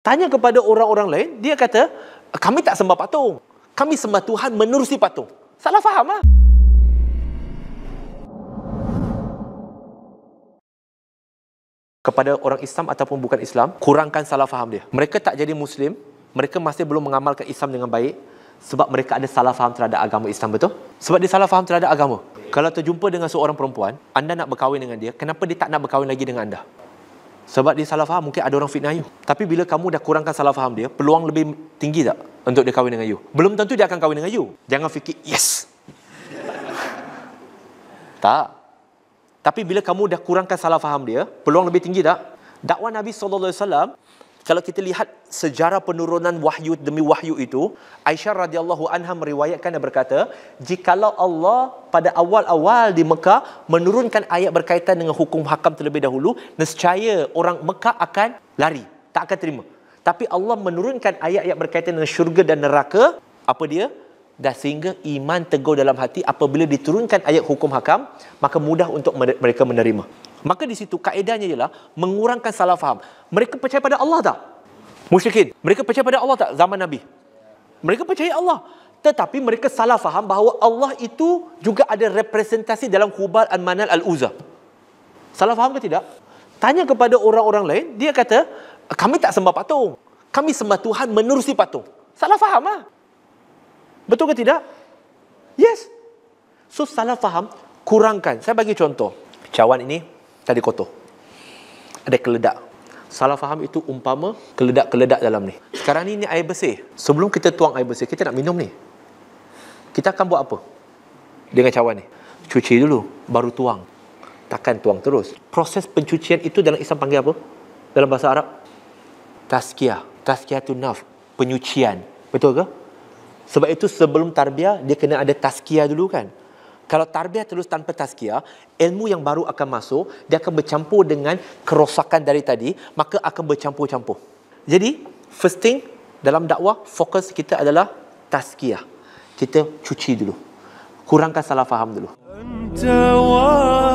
Tanya kepada orang-orang lain, dia kata, kami tak sembah patung. Kami sembah Tuhan menerusi patung. Salah faham lah. Kepada orang Islam ataupun bukan Islam, kurangkan salah faham dia. Mereka tak jadi Muslim, mereka masih belum mengamalkan Islam dengan baik sebab mereka ada salah faham terhadap agama Islam, betul? Sebab dia salah faham terhadap agama. Kalau terjumpa dengan seorang perempuan, anda nak berkahwin dengan dia, kenapa dia tak nak berkahwin lagi dengan anda? Sebab dia salah faham Mungkin ada orang fitnah you Tapi bila kamu dah kurangkan salah faham dia Peluang lebih tinggi tak Untuk dia kahwin dengan you Belum tentu dia akan kahwin dengan you Jangan fikir yes Tak Tapi bila kamu dah kurangkan salah faham dia Peluang lebih tinggi tak Dakwah Nabi Sallallahu Alaihi Wasallam. Kalau kita lihat sejarah penurunan wahyu demi wahyu itu, Aisyah radhiyallahu anha meriwayatkan dan berkata, "Jikalau Allah pada awal-awal di Mekah menurunkan ayat berkaitan dengan hukum hakam terlebih dahulu, nescaya orang Mekah akan lari, tak akan terima. Tapi Allah menurunkan ayat-ayat berkaitan dengan syurga dan neraka, apa dia? Dan sehingga iman teguh dalam hati apabila diturunkan ayat hukum hakam, maka mudah untuk mereka menerima." Maka di situ kaedahnya ialah mengurangkan salah faham. Mereka percaya pada Allah tak? Musyrikin. Mereka percaya pada Allah tak zaman Nabi? Mereka percaya Allah. Tetapi mereka salah faham bahawa Allah itu juga ada representasi dalam Hubal Al-Manal al Uza. Salah faham ke tidak? Tanya kepada orang-orang lain, dia kata, kami tak sembah patung. Kami sembah Tuhan menerusi patung. Salah faham lah. Betul ke tidak? Yes. So salah faham, kurangkan. Saya bagi contoh. Cawan ini sekali kotor. Ada keledak. Salah faham itu umpama keledak-keledak dalam ni. Sekarang ni ni air bersih. Sebelum kita tuang air bersih, kita nak minum ni. Kita akan buat apa? Dengan cawan ni. Cuci dulu, baru tuang. Takkan tuang terus. Proses pencucian itu dalam Islam panggil apa? Dalam bahasa Arab? Tazkiyah. Tazkiyah tu naf. Penyucian. Betul ke? Sebab itu sebelum tarbiyah, dia kena ada tazkiyah dulu kan? Kalau tarbiyah terus tanpa tazkiyah, ilmu yang baru akan masuk, dia akan bercampur dengan kerosakan dari tadi, maka akan bercampur-campur. Jadi, first thing dalam dakwah, fokus kita adalah tazkiyah. Kita cuci dulu. Kurangkan salah faham dulu. Entawah.